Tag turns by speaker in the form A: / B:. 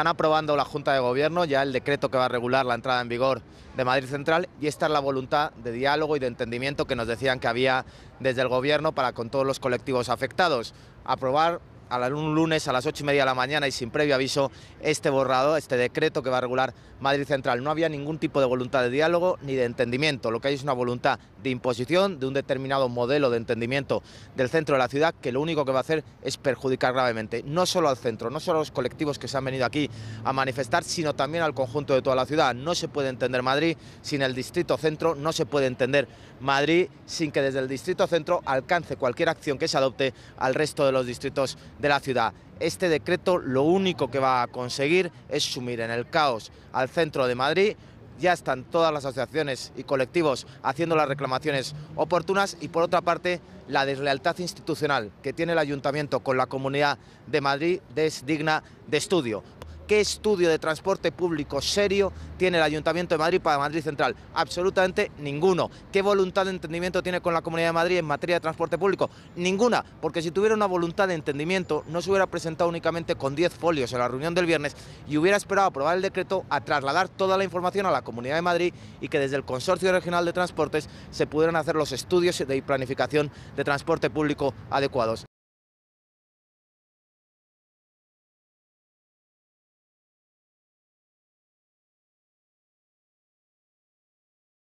A: están aprobando la Junta de Gobierno ya el decreto que va a regular la entrada en vigor de Madrid Central y esta es la voluntad de diálogo y de entendimiento que nos decían que había desde el Gobierno para con todos los colectivos afectados. Aprobar un lunes a las ocho y media de la mañana y sin previo aviso este borrado, este decreto que va a regular Madrid Central. No había ningún tipo de voluntad de diálogo ni de entendimiento. Lo que hay es una voluntad de imposición de un determinado modelo de entendimiento del centro de la ciudad que lo único que va a hacer es perjudicar gravemente, no solo al centro, no solo a los colectivos que se han venido aquí a manifestar, sino también al conjunto de toda la ciudad. No se puede entender Madrid sin el distrito centro, no se puede entender Madrid sin que desde el distrito centro alcance cualquier acción que se adopte al resto de los distritos de la ciudad. Este decreto lo único que va a conseguir es sumir en el caos al centro de Madrid. Ya están todas las asociaciones y colectivos haciendo las reclamaciones oportunas y por otra parte la deslealtad institucional que tiene el ayuntamiento con la Comunidad de Madrid es digna de estudio. ¿Qué estudio de transporte público serio tiene el Ayuntamiento de Madrid para Madrid Central? Absolutamente ninguno. ¿Qué voluntad de entendimiento tiene con la Comunidad de Madrid en materia de transporte público? Ninguna, porque si tuviera una voluntad de entendimiento no se hubiera presentado únicamente con 10 folios en la reunión del viernes y hubiera esperado aprobar el decreto a trasladar toda la información a la Comunidad de Madrid y que desde el Consorcio Regional de Transportes se pudieran hacer los estudios de planificación de transporte público adecuados.